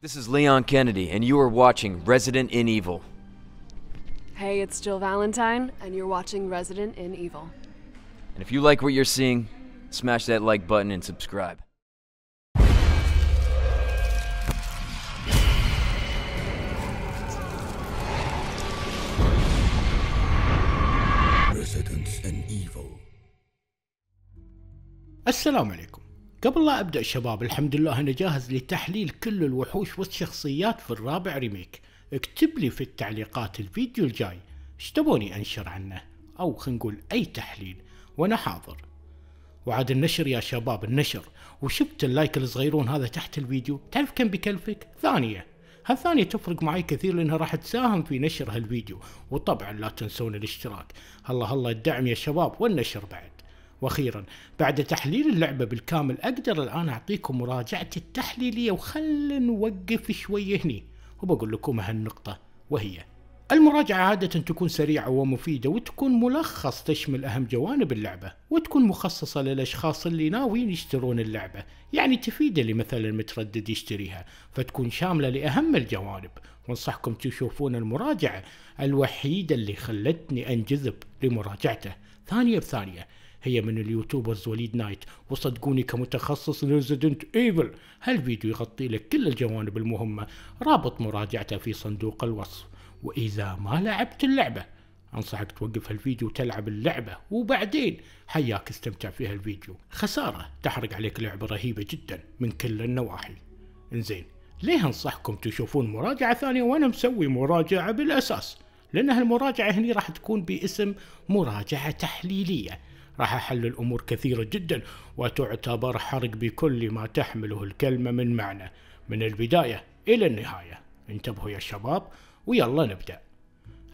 This is Leon Kennedy, and you are watching Resident in Evil. Hey, it's Jill Valentine, and you're watching Resident in Evil. And if you like what you're seeing, smash that like button and subscribe. Resident in Evil. Assalamu alaikum. قبل لا ابدا شباب الحمد لله انا جاهز لتحليل كل الوحوش والشخصيات في الرابع ريميك اكتب لي في التعليقات الفيديو الجاي ايش تبوني انشر عنه او خلينا نقول اي تحليل وانا حاضر وعاد النشر يا شباب النشر وشفت اللايك الصغيرون هذا تحت الفيديو تعرف كم بيكلفك ثانية هالثانية تفرق معي كثير لأنها راح تساهم في نشر هالفيديو وطبعا لا تنسون الاشتراك هلا هلا الدعم يا شباب والنشر بعد واخيرا بعد تحليل اللعبه بالكامل اقدر الان اعطيكم مراجعتي التحليليه وخلنا نوقف شويه هني وبقول لكم هالنقطه وهي المراجعة عادة تكون سريعة ومفيدة وتكون ملخص تشمل أهم جوانب اللعبة وتكون مخصصة للأشخاص اللي ناويين يشترون اللعبة يعني تفيد اللي مثلا متردد يشتريها فتكون شاملة لأهم الجوانب وانصحكم تشوفون المراجعة الوحيدة اللي خلتني أنجذب لمراجعته ثانية بثانية هي من اليوتيوبرز وليد نايت وصدقوني كمتخصص ريزيدنت ايفل هالفيديو يغطي لك كل الجوانب المهمة رابط مراجعته في صندوق الوصف وإذا ما لعبت اللعبة أنصحك توقف هالفيديو وتلعب اللعبة وبعدين حياك استمتع في هالفيديو خسارة تحرق عليك لعبة رهيبة جدا من كل النواحي انزين ليه أنصحكم تشوفون مراجعة ثانية وأنا مسوي مراجعة بالأساس لأن هالمراجعة هني راح تكون باسم مراجعة تحليلية راح أحل الأمور كثيرة جدا وتعتبر حرق بكل ما تحمله الكلمة من معنى من البداية إلى النهاية انتبهوا يا شباب ويلا نبدأ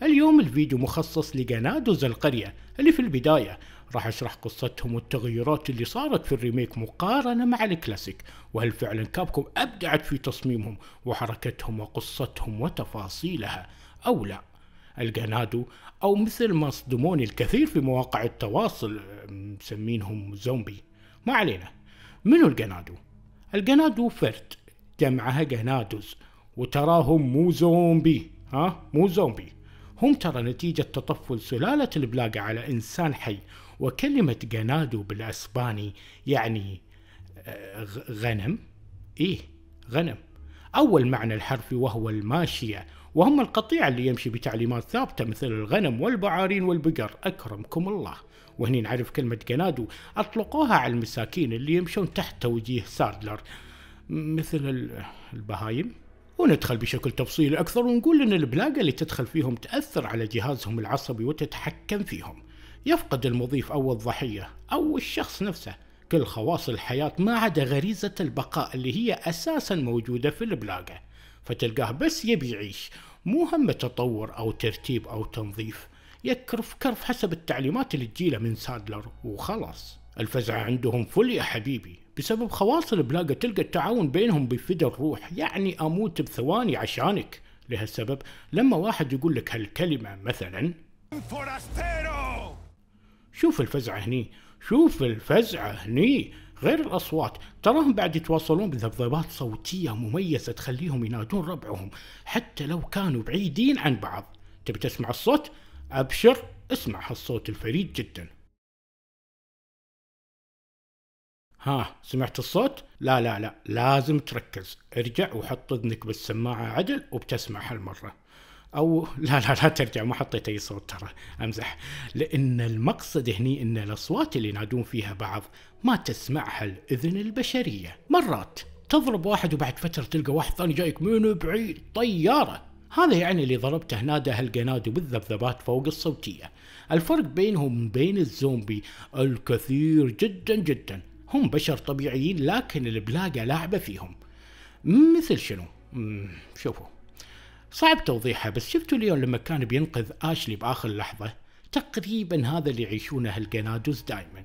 اليوم الفيديو مخصص لجنادوز القرية اللي في البداية راح اشرح قصتهم والتغيرات اللي صارت في الريميك مقارنة مع الكلاسيك وهل فعلا كابكم ابدعت في تصميمهم وحركتهم وقصتهم وتفاصيلها او لا الجنادو أو مثل ما صدموني الكثير في مواقع التواصل مسمينهم زومبي ما علينا منو الجنادو؟ الجنادو فرد جمعها جنادوز وتراهم مو زومبي ها مو زومبي هم ترى نتيجة تطفل سلالة البلاقة على إنسان حي وكلمة جنادو بالأسباني يعني آه، غنم إيه غنم أول معنى الحرف وهو الماشية وهم القطيع اللي يمشي بتعليمات ثابتة مثل الغنم والبعارين والبقر أكرمكم الله وهني نعرف كلمة جنادو أطلقوها على المساكين اللي يمشون تحت توجيه ساردلر مثل البهايم وندخل بشكل تفصيلي أكثر ونقول أن البلاقة اللي تدخل فيهم تأثر على جهازهم العصبي وتتحكم فيهم يفقد المضيف أو الضحية أو الشخص نفسه كل خواص الحياة ما عدا غريزة البقاء اللي هي أساسا موجودة في البلاقة فتلقاه بس يبي يعيش مو همه تطور أو ترتيب أو تنظيف يكرف كرف حسب التعليمات اللي تجيله من سادلر وخلاص الفزعة عندهم فل يا حبيبي بسبب خواص البلاقة تلقى التعاون بينهم بفدى الروح يعني أموت بثواني عشانك لهالسبب لما واحد يقول لك هالكلمة مثلا شوف الفزعة هني شوف الفزعة هني غير الأصوات تراهم بعد يتواصلون بذبذبات صوتية مميزة تخليهم ينادون ربعهم حتى لو كانوا بعيدين عن بعض تبي تسمع الصوت؟ أبشر اسمع هالصوت الفريد جدا ها سمعت الصوت؟ لا لا لا لازم تركز ارجع وحط اذنك بالسماعة عدل وبتسمع هالمرة او لا لا لا ترجع ما حطيت اي صوت ترى امزح لان المقصد هني ان الاصوات اللي ينادون فيها بعض ما تسمعها الاذن البشريه مرات تضرب واحد وبعد فتره تلقى واحد ثاني جايك من بعيد طياره هذا يعني اللي ضربته نادى هالقنادي بالذبذبات فوق الصوتيه الفرق بينهم بين الزومبي الكثير جدا جدا هم بشر طبيعيين لكن البلاقه لاعبه فيهم مثل شنو شوفوا صعب توضيحها بس شفتوا اليوم لما كان بينقذ اشلي باخر لحظه تقريبا هذا اللي يعيشونه الجنادوز دائما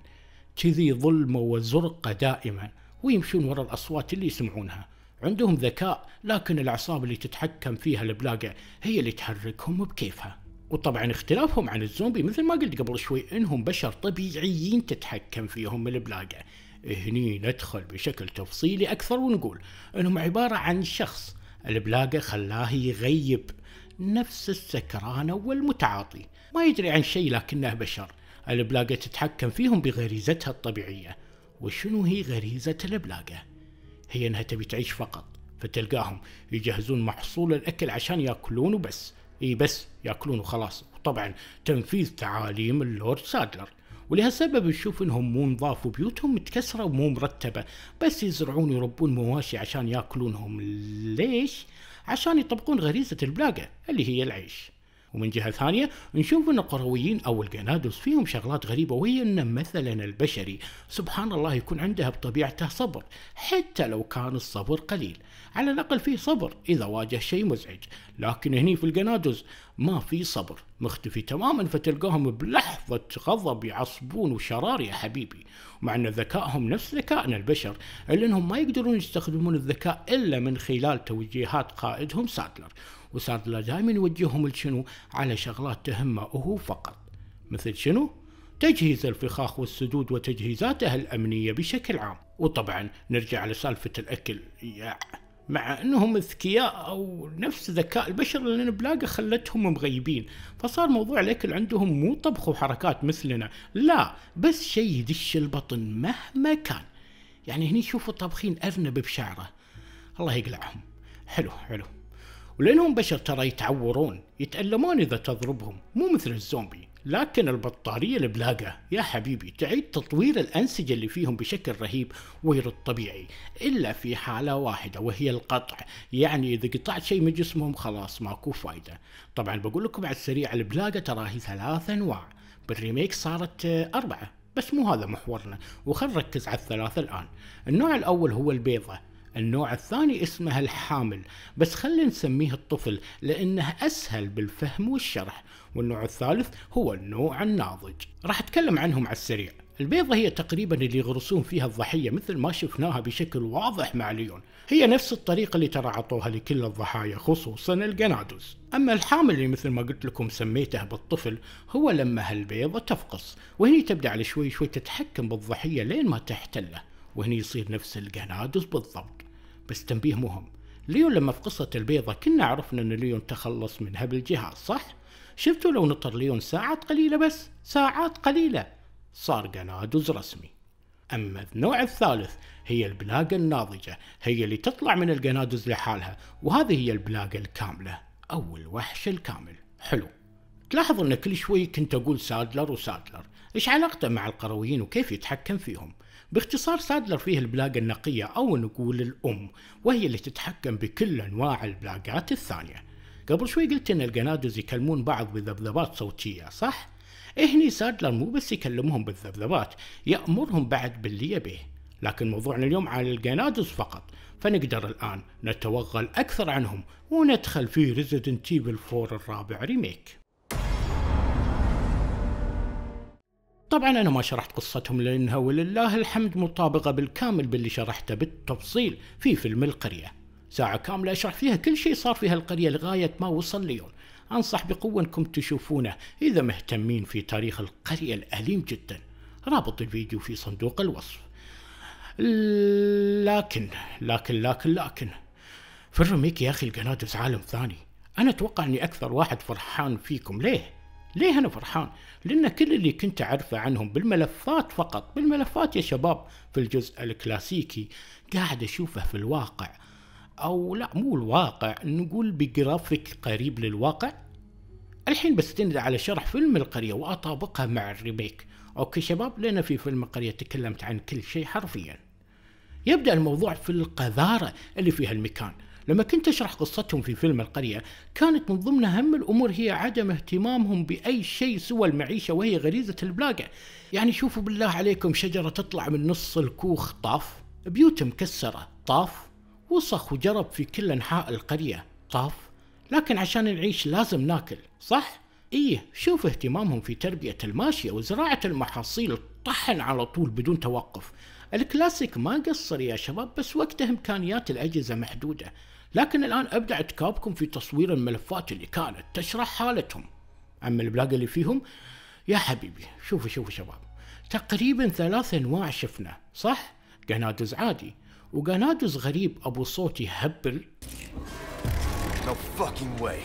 كذي ظلمه وزرقه دائما ويمشون ورا الاصوات اللي يسمعونها عندهم ذكاء لكن الاعصاب اللي تتحكم فيها البلاقع هي اللي تحركهم بكيفها وطبعا اختلافهم عن الزومبي مثل ما قلت قبل شوي انهم بشر طبيعيين تتحكم فيهم البلاقع هني ندخل بشكل تفصيلي اكثر ونقول انهم عباره عن شخص البلاقة خلاه يغيب نفس السكران والمتعاطي ما يدري عن شيء لكنه بشر البلاقة تتحكم فيهم بغريزتها الطبيعية وشنو هي غريزة البلاقة؟ هي انها تبي تعيش فقط فتلقاهم يجهزون محصول الاكل عشان ياكلون وبس اي بس ياكلون وخلاص وطبعا تنفيذ تعاليم اللورد سادلر ولهالسبب نشوف انهم مو نظافوا بيوتهم متكسره ومو مرتبه بس يزرعون ويربون مواشي عشان ياكلونهم ليش؟ عشان يطبقون غريزه البلاقه اللي هي العيش ومن جهه ثانيه نشوف ان القرويين او القنادس فيهم شغلات غريبه وهي ان مثلا البشري سبحان الله يكون عنده بطبيعته صبر حتى لو كان الصبر قليل على الاقل فيه صبر اذا واجه شيء مزعج لكن هني في القنادس ما في صبر مختفي تماما فتلقاهم بلحظة غضب يعصبون وشرار يا حبيبي مع أن ذكائهم نفس ذكائنا البشر إلا أنهم ما يقدرون يستخدمون الذكاء إلا من خلال توجيهات قائدهم سادلر وساعة الله دائما يوجههم لشنو على شغلات تهمه هو فقط مثل شنو تجهيز الفخاخ والسدود وتجهيزاتها الأمنية بشكل عام وطبعا نرجع لسالفة الأكل يع. مع أنهم أذكياء أو نفس ذكاء البشر لأن بلاقة خلتهم مغيبين فصار موضوع الأكل عندهم مو طبخ وحركات مثلنا لا بس شيء يدش البطن مهما كان يعني هني شوفوا طابخين أرنب بشعره الله يقلعهم حلو حلو ولأنهم بشر ترى يتعورون يتألمون إذا تضربهم مو مثل الزومبي لكن البطارية البلاقة يا حبيبي تعيد تطوير الأنسجة اللي فيهم بشكل رهيب غير الطبيعي إلا في حالة واحدة وهي القطع يعني إذا قطعت شيء من جسمهم خلاص ماكو فايدة طبعا بقول لكم على السريع البلاقة ترى هي ثلاث أنواع بالريميك صارت آه، أربعة بس مو هذا محورنا وخل نركز على الثلاثة الآن النوع الأول هو البيضة النوع الثاني اسمه الحامل بس خلينا نسميه الطفل لأنه أسهل بالفهم والشرح والنوع الثالث هو النوع الناضج راح أتكلم عنهم على السريع البيضة هي تقريبا اللي يغرسون فيها الضحية مثل ما شفناها بشكل واضح مع ليون هي نفس الطريقة اللي ترى عطوها لكل الضحايا خصوصا الجنادوس أما الحامل اللي مثل ما قلت لكم سميته بالطفل هو لما هالبيضة تفقص وهني تبدأ على شوي شوي تتحكم بالضحية لين ما تحتله وهني يصير نفس القنادس بالضبط بس تنبيه مهم ليون لما في قصة البيضة كنا عرفنا ان ليون تخلص من هبل الجهاز صح؟ شفتوا لو نطر ليون ساعات قليلة بس ساعات قليلة صار قنادوز رسمي أما النوع الثالث هي البلاقة الناضجة هي اللي تطلع من القنادوز لحالها وهذه هي البلاقة الكاملة أو الوحش الكامل حلو تلاحظ أن كل شوي كنت أقول سادلر وسادلر إيش علاقته مع القرويين وكيف يتحكم فيهم باختصار سادلر فيه البلاغة النقية أو نقول الأم وهي اللي تتحكم بكل أنواع البلاغات الثانية قبل شوي قلت إن القنادز يكلمون بعض بذبذبات صوتية صح؟ إهني سادلر مو بس يكلمهم بالذبذبات يأمرهم بعد باللي يبيه لكن موضوعنا اليوم عن القنادز فقط فنقدر الآن نتوغل أكثر عنهم وندخل في ريزيدنت ايفل 4 الرابع ريميك طبعا أنا ما شرحت قصتهم لأنها ولله الحمد مطابقة بالكامل باللي شرحته بالتفصيل في فيلم القرية ساعة كاملة أشرح فيها كل شيء صار في هالقرية لغاية ما وصل ليون أنصح بقوة أنكم تشوفونه إذا مهتمين في تاريخ القرية الأليم جدا رابط الفيديو في صندوق الوصف لكن لكن لكن لكن في الرميك يا أخي القنادس عالم ثاني أنا أتوقع أني أكثر واحد فرحان فيكم ليه؟ ليه أنا فرحان؟ لأن كل اللي كنت أعرفه عنهم بالملفات فقط بالملفات يا شباب في الجزء الكلاسيكي قاعد أشوفه في الواقع أو لا مو الواقع نقول بجرافيك قريب للواقع الحين بستند على شرح فيلم القرية وأطابقها مع الريميك أوكي شباب لأن في فيلم القرية تكلمت عن كل شيء حرفيا يبدأ الموضوع في القذارة اللي فيها المكان لما كنت أشرح قصتهم في فيلم القرية كانت من ضمن أهم الأمور هي عدم اهتمامهم بأي شيء سوى المعيشة وهي غريزة البلاقة يعني شوفوا بالله عليكم شجرة تطلع من نص الكوخ طاف بيوت مكسرة طاف وسخ وجرب في كل أنحاء القرية طاف لكن عشان نعيش لازم ناكل صح؟ إيه شوف اهتمامهم في تربية الماشية وزراعة المحاصيل طحن على طول بدون توقف الكلاسيك ما قصر يا شباب بس وقته إمكانيات الأجهزة محدودة لكن الآن أبدعت كابكم في تصوير الملفات اللي كانت تشرح حالتهم أما البلاغ اللي فيهم يا حبيبي شوفوا شوفوا شباب تقريبا ثلاث أنواع شفنا صح؟ قنادز عادي وقنادز غريب أبو صوت يهبل No fucking way.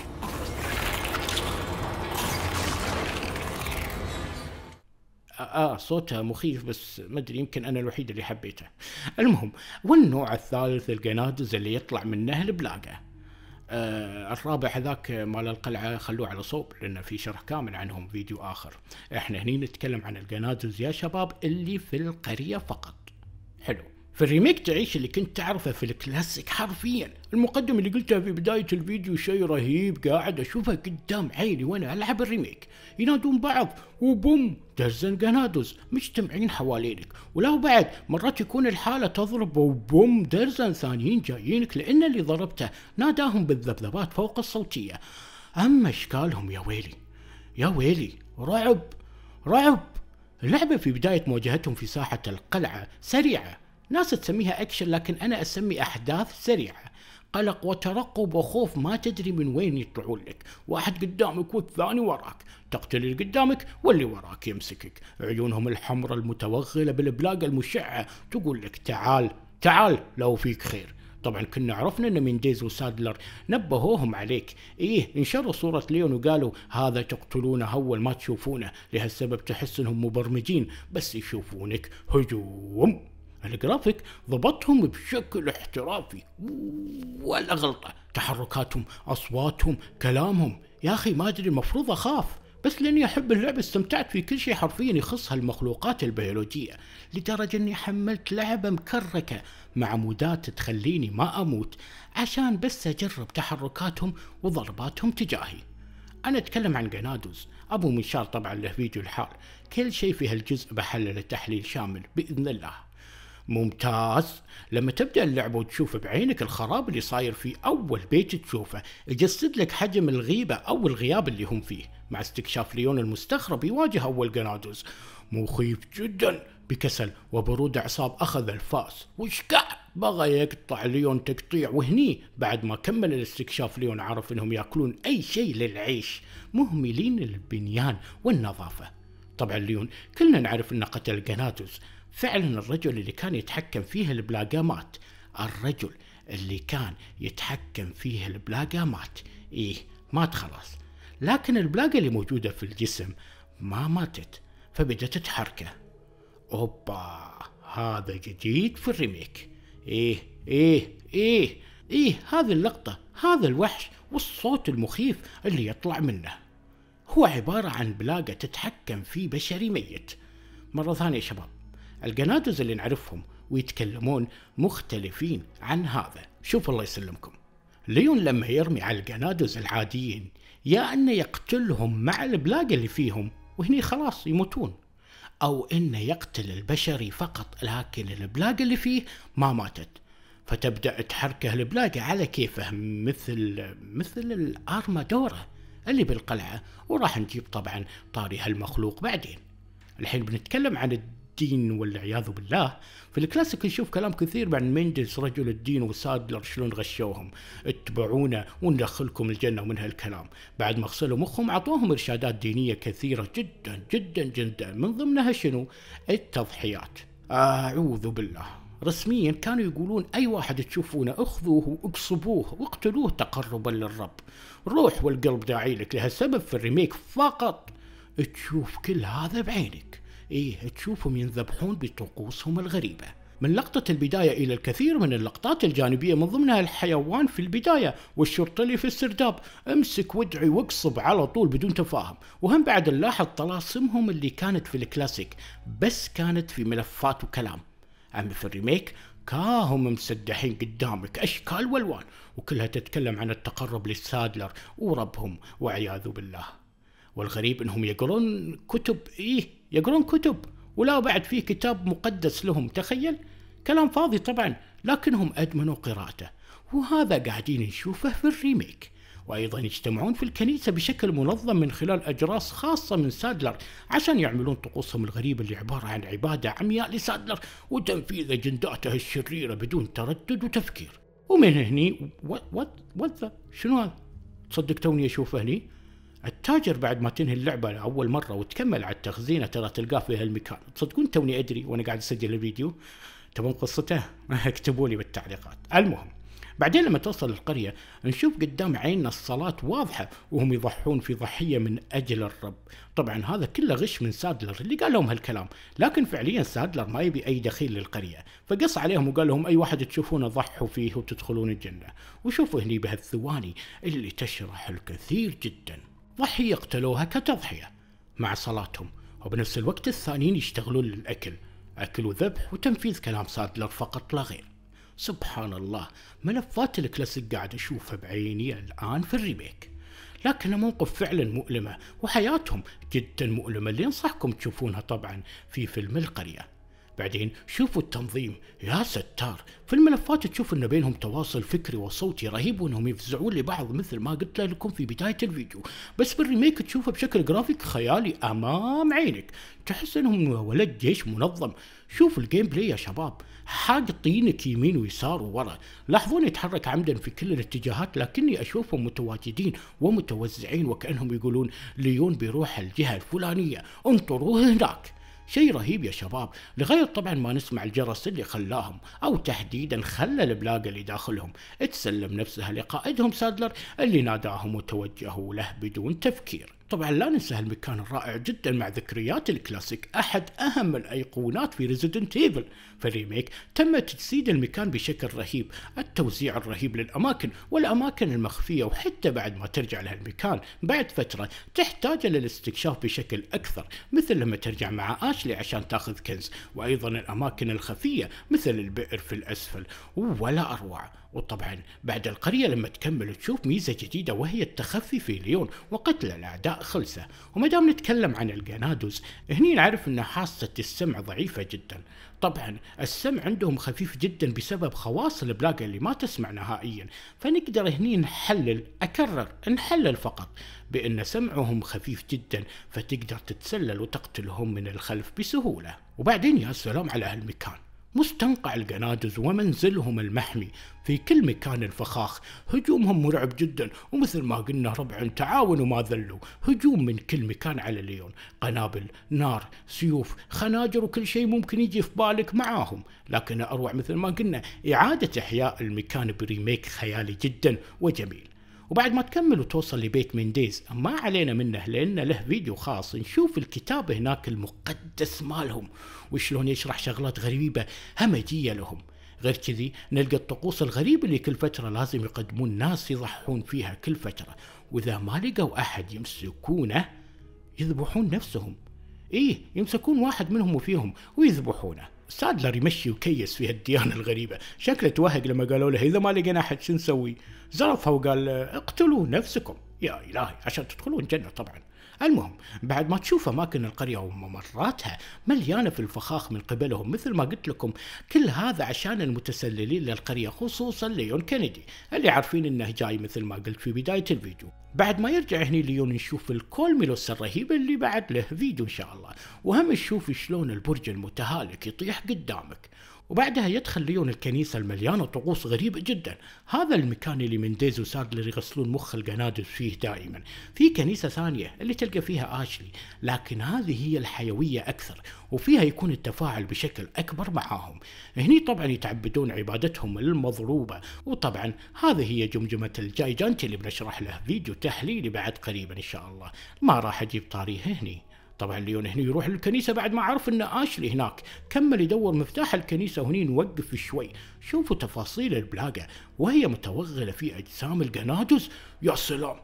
آه،, اه صوتها مخيف بس ما ادري يمكن انا الوحيد اللي حبيته المهم والنوع الثالث القنادز اللي يطلع منه البلاقه آه الرابع هذاك مال القلعة خلوه على صوب لأن في شرح كامل عنهم فيديو آخر احنا هني نتكلم عن القنادز يا شباب اللي في القرية فقط حلو في الريميك تعيش اللي كنت تعرفه في الكلاسيك حرفيا المقدمة اللي قلتها في بداية الفيديو شيء رهيب قاعد أشوفها قدام عيني وأنا ألعب الريميك ينادون بعض وبوم دزن قنادوز مجتمعين حوالينك ولو بعد مرات يكون الحالة تضرب وبوم درزن ثانيين جايينك لأن اللي ضربته ناداهم بالذبذبات فوق الصوتية أما أشكالهم يا ويلي يا ويلي رعب رعب اللعبة في بداية مواجهتهم في ساحة القلعة سريعة ناس تسميها اكشن لكن انا اسمي احداث سريعه قلق وترقب وخوف ما تدري من وين يطلعون لك واحد قدامك والثاني وراك تقتل اللي قدامك واللي وراك يمسكك عيونهم الحمراء المتوغلة بالبلاقة المشعة تقول لك تعال تعال لو فيك خير طبعا كنا عرفنا ان ديز وسادلر نبهوهم عليك ايه انشروا صورة ليون وقالوا هذا تقتلونه اول ما تشوفونه لهالسبب تحس انهم مبرمجين بس يشوفونك هجوم الجرافيك ضبطهم بشكل احترافي ولا غلطة تحركاتهم أصواتهم كلامهم يا أخي ما أدري المفروض أخاف بس لاني احب اللعبه استمتعت في كل شيء حرفيا يخص هالمخلوقات البيولوجيه لدرجه اني حملت لعبه مكركه مع مودات تخليني ما اموت عشان بس اجرب تحركاتهم وضرباتهم تجاهي انا اتكلم عن جنادوز ابو منشار طبعا له فيديو الحال كل شيء في هالجزء بحلله تحليل شامل باذن الله ممتاز لما تبدا اللعبه وتشوف بعينك الخراب اللي صاير في اول بيت تشوفه يجسد لك حجم الغيبه او الغياب اللي هم فيه مع استكشاف ليون المستخرب يواجه اول جنادوس مخيف جدا بكسل وبرود اعصاب اخذ الفاس وش بغى يقطع ليون تقطيع وهني بعد ما كمل الاستكشاف ليون عرف انهم ياكلون اي شيء للعيش مهملين البنيان والنظافه طبعا ليون كلنا نعرف انه قتل جناتوس فعلا الرجل اللي كان يتحكم فيه البلاقامات مات الرجل اللي كان يتحكم فيه البلاقامات مات إيه مات خلاص لكن البلاقه اللي موجودة في الجسم ما ماتت فبدت تتحركه أوبا هذا جديد في الريميك إيه إيه إيه إيه هذه اللقطة هذا الوحش والصوت المخيف اللي يطلع منه هو عبارة عن بلاقه تتحكم في بشري ميت مرة ثانية يا شباب الجنادز اللي نعرفهم ويتكلمون مختلفين عن هذا شوف الله يسلمكم ليون لما يرمي على الجنادز العاديين يا أنه يقتلهم مع البلاق اللي فيهم وهني خلاص يموتون أو أنه يقتل البشري فقط لكن البلاق اللي فيه ما ماتت فتبدأ تحركه البلاقة على كيفه مثل مثل الأرمادورة اللي بالقلعة وراح نجيب طبعا طاري هالمخلوق بعدين الحين بنتكلم عن الدين والعياذ بالله في الكلاسيك نشوف كلام كثير عن مندلس رجل الدين وسادلر شلون غشوهم اتبعونا وندخلكم الجنة ومن هالكلام بعد ما غسلوا مخهم عطوهم إرشادات دينية كثيرة جدا جدا جدا من ضمنها شنو التضحيات أعوذ بالله رسميا كانوا يقولون اي واحد تشوفونه اخذوه واقصبوه واقتلوه تقربا للرب روح والقلب داعي لك لهالسبب في الريميك فقط تشوف كل هذا بعينك إيه تشوفهم ينذبحون بطقوسهم الغريبة من لقطة البداية إلى الكثير من اللقطات الجانبية من ضمنها الحيوان في البداية اللي في السرداب امسك وادعي واقصب على طول بدون تفاهم وهم بعد نلاحظ طلاسمهم اللي كانت في الكلاسيك بس كانت في ملفات وكلام أما في الريميك كاهم مسدحين قدامك أشكال والوان وكلها تتكلم عن التقرب للسادلر وربهم وعياذ بالله والغريب انهم يقرون كتب ايه يقرون كتب ولا بعد في كتاب مقدس لهم تخيل كلام فاضي طبعا لكنهم أدمنوا قراءته وهذا قاعدين نشوفه في الريميك وأيضا يجتمعون في الكنيسة بشكل منظم من خلال أجراس خاصة من سادلر عشان يعملون طقوسهم الغريبة اللي عبارة عن عبادة عمياء لسادلر وتنفيذ أجنداته الشريرة بدون تردد وتفكير ومن هني وات وات شنو هذا؟ تصدق توني أشوفه هني؟ التاجر بعد ما تنهي اللعبه لأول مره وتكمل على التخزينه ترى تلقاه في هالمكان تصدقون توني ادري وانا قاعد اسجل الفيديو تبون قصته اكتبوا لي بالتعليقات المهم بعدين لما توصل القرية نشوف قدام عيننا الصلاة واضحة وهم يضحون في ضحية من أجل الرب طبعا هذا كله غش من سادلر اللي قال لهم هالكلام لكن فعليا سادلر ما يبي أي دخيل للقرية فقص عليهم وقال لهم أي واحد تشوفونه ضحوا فيه وتدخلون الجنة وشوفوا هني بهالثواني اللي تشرح الكثير جداً ضحية اقتلوها كتضحية مع صلاتهم وبنفس الوقت الثانيين يشتغلون للأكل أكل وذبح وتنفيذ كلام سادلر فقط لا غير سبحان الله ملفات الكلاسيك قاعد أشوفها بعيني الآن في الريميك لكن موقف فعلا مؤلمة وحياتهم جدا مؤلمة اللي أنصحكم تشوفونها طبعا في فيلم القرية بعدين شوفوا التنظيم يا ستار في الملفات تشوف ان بينهم تواصل فكري وصوتي رهيب وانهم يفزعون لبعض مثل ما قلت لكم في بدايه الفيديو بس بالريميك تشوفه بشكل جرافيك خيالي امام عينك تحس انهم ولد جيش منظم شوف الجيم بلاي يا شباب طينك يمين ويسار وورا لاحظوني يتحرك عمدا في كل الاتجاهات لكني اشوفهم متواجدين ومتوزعين وكانهم يقولون ليون بيروح الجهه الفلانيه انطروه هناك شيء رهيب يا شباب لغاية طبعا ما نسمع الجرس اللي خلاهم أو تحديدا خلى البلاقة اللي داخلهم تسلم نفسها لقائدهم سادلر اللي ناداهم وتوجهوا له بدون تفكير طبعا لا ننسى هالمكان الرائع جدا مع ذكريات الكلاسيك احد اهم الايقونات في ريزيدنت ايفل فالريميك تم تجسيد المكان بشكل رهيب التوزيع الرهيب للاماكن والاماكن المخفيه وحتى بعد ما ترجع لهالمكان بعد فتره تحتاج للاستكشاف بشكل اكثر مثل لما ترجع مع اشلي عشان تاخذ كنز وايضا الاماكن الخفيه مثل البئر في الاسفل ولا اروع وطبعا بعد القرية لما تكمل تشوف ميزة جديدة وهي التخفي في ليون وقتل الأعداء خلسة ومدام نتكلم عن الجنادوس هني نعرف أن حاسة السمع ضعيفة جدا طبعا السمع عندهم خفيف جدا بسبب خواص البلاغة اللي ما تسمع نهائيا فنقدر هني نحلل أكرر نحلل فقط بأن سمعهم خفيف جدا فتقدر تتسلل وتقتلهم من الخلف بسهولة وبعدين يا سلام على هالمكان مستنقع القنادز ومنزلهم المحمي في كل مكان الفخاخ هجومهم مرعب جدا ومثل ما قلنا ربع تعاون وما ذلوا هجوم من كل مكان على ليون قنابل نار سيوف خناجر وكل شيء ممكن يجي في بالك معاهم لكن أروع مثل ما قلنا إعادة إحياء المكان بريميك خيالي جدا وجميل وبعد ما تكمل وتوصل لبيت مينديز ما علينا منه لأن له فيديو خاص نشوف الكتاب هناك المقدس مالهم وشلون يشرح شغلات غريبة همجية لهم غير كذي نلقى الطقوس الغريبة اللي كل فترة لازم يقدمون ناس يضحون فيها كل فترة وإذا ما لقوا أحد يمسكونه يذبحون نفسهم إيه يمسكون واحد منهم وفيهم ويذبحونه سادلر يمشي وكيس في هالديانة الغريبة شكله توهق لما قالوا له إذا ما لقينا أحد شو نسوي زرفها وقال اقتلوا نفسكم يا إلهي عشان تدخلون الجنة طبعا المهم بعد ما تشوف أماكن القرية وممراتها مليانة في الفخاخ من قبلهم مثل ما قلت لكم كل هذا عشان المتسللين للقرية خصوصا ليون كندي اللي عارفين انه جاي مثل ما قلت في بداية الفيديو بعد ما يرجع هني ليون نشوف الكولميلوس الرهيب اللي بعد له فيديو ان شاء الله وهم نشوف شلون البرج المتهالك يطيح قدامك وبعدها يدخل ليون الكنيسة المليانة طقوس غريبة جدا هذا المكان اللي من ديز وسادلر يغسلون مخ القنادس فيه دائما في كنيسة ثانية اللي تلقى فيها آشلي لكن هذه هي الحيوية أكثر وفيها يكون التفاعل بشكل أكبر معاهم هني طبعا يتعبدون عبادتهم المضروبة وطبعا هذه هي جمجمة الجايجانتي اللي بنشرح له فيديو تحليلي بعد قريبا إن شاء الله ما راح أجيب طاريها هني طبعا ليون هنا يروح للكنيسه بعد ما عرف ان اشلي هناك كمل يدور مفتاح الكنيسه وهني نوقف شوي شوفوا تفاصيل البلاقه وهي متوغله في اجسام القنادس يا سلام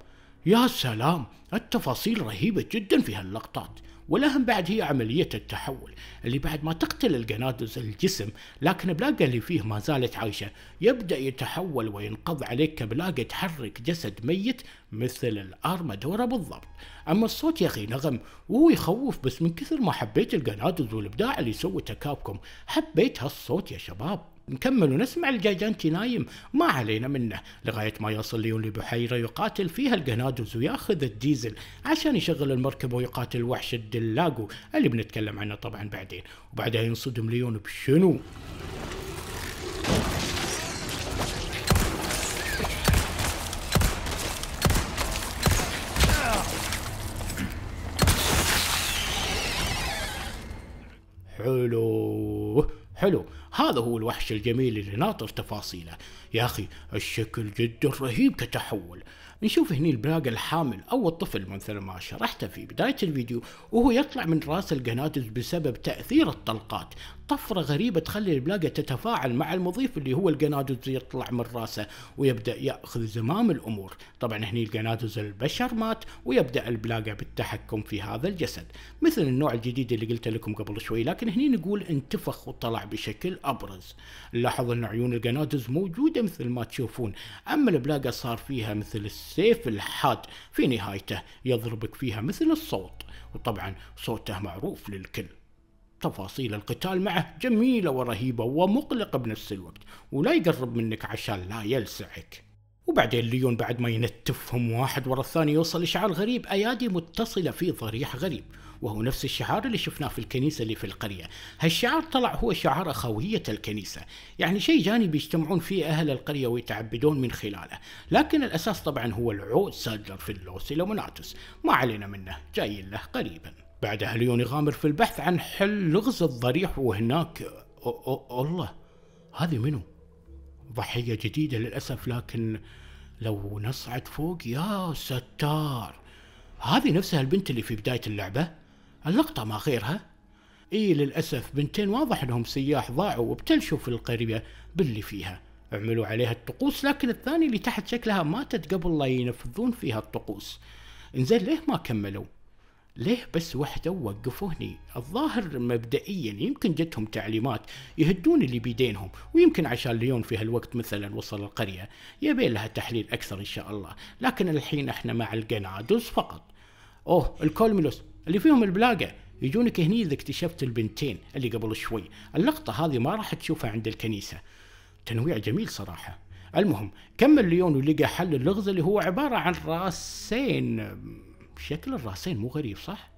يا سلام التفاصيل رهيبه جدا في هاللقطات والأهم بعد هي عملية التحول اللي بعد ما تقتل الجنادز الجسم لكن بلاقة اللي فيه ما زالت عايشة يبدأ يتحول وينقض عليك كبلاقة تحرك جسد ميت مثل الأرمدورة بالضبط أما الصوت يا أخي نغم وهو يخوف بس من كثر ما حبيت الجنادز والإبداع اللي سوته كابكم حبيت هالصوت يا شباب نكمل ونسمع الجاجانتي نايم ما علينا منه لغاية ما يصل ليون لبحيرة يقاتل فيها الجنادوز وياخذ الديزل عشان يشغل المركبة ويقاتل وحش الدلاجو اللي بنتكلم عنه طبعا بعدين وبعدها ينصدم ليون بشنو حلو حلو هذا هو الوحش الجميل اللي ناطر تفاصيله يا أخي الشكل جدا رهيب كتحول نشوف هني البلاقة الحامل أو الطفل مثل ما شرحته في بداية الفيديو وهو يطلع من راس القناتز بسبب تأثير الطلقات طفرة غريبة تخلي البلاقة تتفاعل مع المضيف اللي هو القنادوز يطلع من راسه ويبدأ يأخذ زمام الأمور طبعا هني القنادوز البشر مات ويبدأ البلاقة بالتحكم في هذا الجسد مثل النوع الجديد اللي قلت لكم قبل شوي لكن هني نقول انتفخ وطلع بشكل أبرز لاحظ أن عيون القنادوز موجودة مثل ما تشوفون أما البلاقة صار فيها مثل السيف الحاد في نهايته يضربك فيها مثل الصوت وطبعا صوته معروف للكل تفاصيل القتال معه جميلة ورهيبة ومقلقة بنفس الوقت ولا يقرب منك عشان لا يلسعك وبعدين ليون بعد ما ينتفهم واحد ورا الثاني يوصل إشعار غريب أيادي متصلة في ضريح غريب وهو نفس الشعار اللي شفناه في الكنيسة اللي في القرية هالشعار طلع هو شعار أخوية الكنيسة يعني شيء جانبي يجتمعون فيه أهل القرية ويتعبدون من خلاله لكن الأساس طبعا هو العود سادر في اللوسي لوموناتوس ما علينا منه جايين له قريباً بعدها ليون يغامر في البحث عن حل لغز الضريح وهناك أو أو الله هذه منو؟ ضحية جديدة للأسف لكن لو نصعد فوق يا ستار هذه نفسها البنت اللي في بداية اللعبة اللقطة ما غيرها اي للأسف بنتين واضح انهم سياح ضاعوا وابتلشوا في القرية باللي فيها عملوا عليها الطقوس لكن الثانية اللي تحت شكلها ماتت قبل لا ينفذون فيها الطقوس انزين ليه ما كملوا ليه بس وحده هني؟ الظاهر مبدئيا يمكن جتهم تعليمات يهدون اللي بيدينهم ويمكن عشان ليون في هالوقت مثلا وصل القرية يبي لها تحليل أكثر إن شاء الله لكن الحين احنا مع القنادوس فقط أوه الكولميلوس اللي فيهم البلاقة يجونك هني إذا اكتشفت البنتين اللي قبل شوي اللقطة هذه ما راح تشوفها عند الكنيسة تنويع جميل صراحة المهم كمل ليون ولقى حل اللغز اللي هو عبارة عن راسين شكل الراسين مو غريب صح؟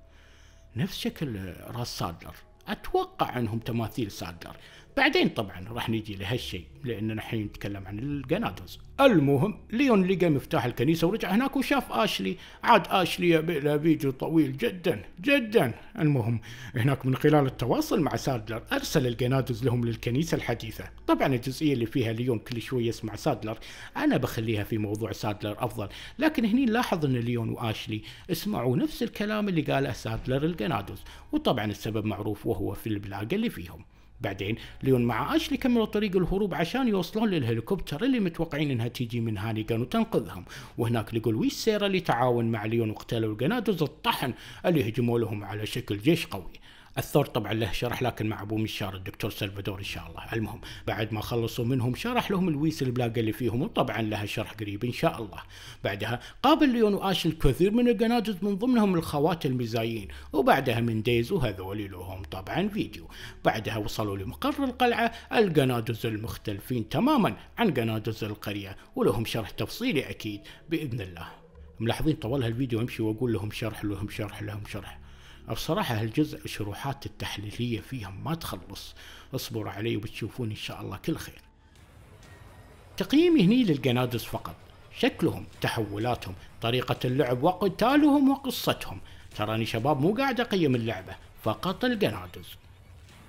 نفس شكل آه، راس سادلر اتوقع انهم تماثيل سادلر بعدين طبعا راح نجي لهالشيء لاننا الحين نتكلم عن الجنادوس المهم ليون لقى مفتاح الكنيسه ورجع هناك وشاف اشلي عاد اشلي له فيديو طويل جدا جدا المهم هناك من خلال التواصل مع سادلر ارسل الجنادوس لهم للكنيسه الحديثه طبعا الجزئيه اللي فيها ليون كل شوي يسمع سادلر انا بخليها في موضوع سادلر افضل لكن هني نلاحظ ان ليون واشلي اسمعوا نفس الكلام اللي قاله سادلر الجنادوس وطبعا السبب معروف وهو في البلاغه اللي فيهم بعدين ليون مع اشلي كملوا طريق الهروب عشان يوصلون للهليكوبتر اللي متوقعين انها تيجي من هانيجان وتنقذهم وهناك لقوا لويس سيرا اللي تعاون مع ليون وقتلوا القنادز الطحن اللي هجموا لهم على شكل جيش قوي الثور طبعا له شرح لكن مع ابو مشار الدكتور سلفادور ان شاء الله المهم بعد ما خلصوا منهم شرح لهم الويس البلاقه اللي فيهم وطبعا لها شرح قريب ان شاء الله بعدها قابل ليون واش الكثير من الجناجز من ضمنهم الخوات المزايين وبعدها من ديز وهذول لهم طبعا فيديو بعدها وصلوا لمقر القلعه الجناجز المختلفين تماما عن جناجز القريه ولهم شرح تفصيلي اكيد باذن الله ملاحظين طوال هالفيديو امشي واقول لهم شرح لهم شرح لهم شرح بصراحة هالجزء شروحات التحليلية فيها ما تخلص اصبروا علي وبتشوفون إن شاء الله كل خير تقييمي هني للجنادس فقط شكلهم تحولاتهم طريقة اللعب وقتالهم وقصتهم تراني شباب مو قاعد أقيم اللعبة فقط الجنادز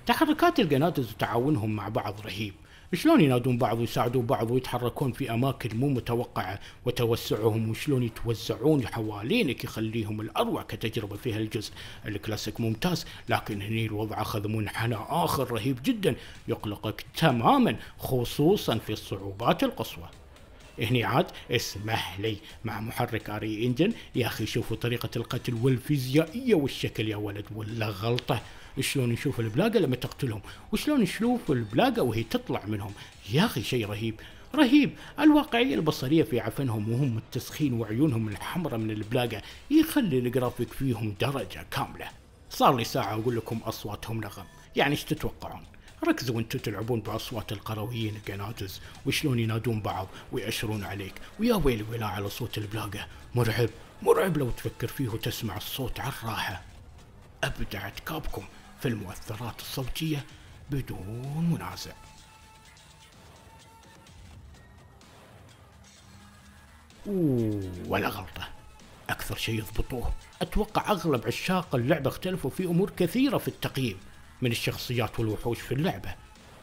تحركات الجنادز وتعاونهم مع بعض رهيب شلون ينادون بعض ويساعدون بعض ويتحركون في اماكن مو متوقعه وتوسعهم وشلون يتوزعون حوالينك يخليهم الاروع كتجربه في هالجزء الكلاسيك ممتاز لكن هني الوضع اخذ منحنى اخر رهيب جدا يقلقك تماما خصوصا في الصعوبات القصوى هني عاد اسمح لي مع محرك اري انجن يا اخي شوفوا طريقه القتل والفيزيائيه والشكل يا ولد ولا غلطه شلون نشوف البلاقه لما تقتلهم وشلون نشوف البلاقه وهي تطلع منهم يا اخي شيء رهيب رهيب الواقعية البصرية في عفنهم وهم التسخين وعيونهم الحمراء من البلاقة يخلي الجرافيك فيهم درجة كاملة صار لي ساعة أقول لكم أصواتهم لغم يعني ايش تتوقعون ركزوا وانتم تلعبون باصوات القرويين الجناتز وشلون ينادون بعض ويأشرون عليك ويا ويل ولا على صوت البلاقه مرعب مرعب لو تفكر فيه وتسمع الصوت على الراحه ابدعت كابكم في المؤثرات الصوتية بدون منازع ولا غلطة أكثر شيء يضبطوه أتوقع أغلب عشاق اللعبة اختلفوا في أمور كثيرة في التقييم من الشخصيات والوحوش في اللعبة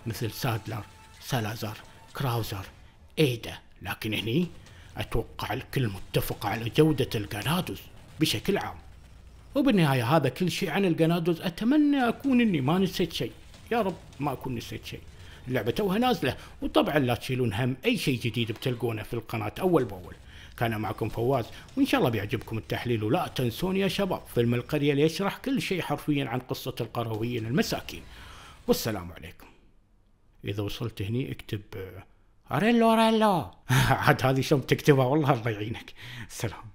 مثل سادلر سالازر كراوزر إيدا لكن هني أتوقع الكل متفق على جودة الجلادوس بشكل عام وبالنهاية هذا كل شيء عن القنادوز أتمنى أكون أني ما نسيت شيء يا رب ما أكون نسيت شيء اللعبة توها نازلة وطبعا لا تشيلون هم أي شيء جديد بتلقونه في القناة أول بأول كان معكم فواز وإن شاء الله بيعجبكم التحليل ولا تنسون يا شباب فيلم القرية اللي يشرح كل شيء حرفيا عن قصة القرويين المساكين والسلام عليكم إذا وصلت هني اكتب أريلو آه، أريلو عاد هذه شلون تكتبها والله الله يعينك سلام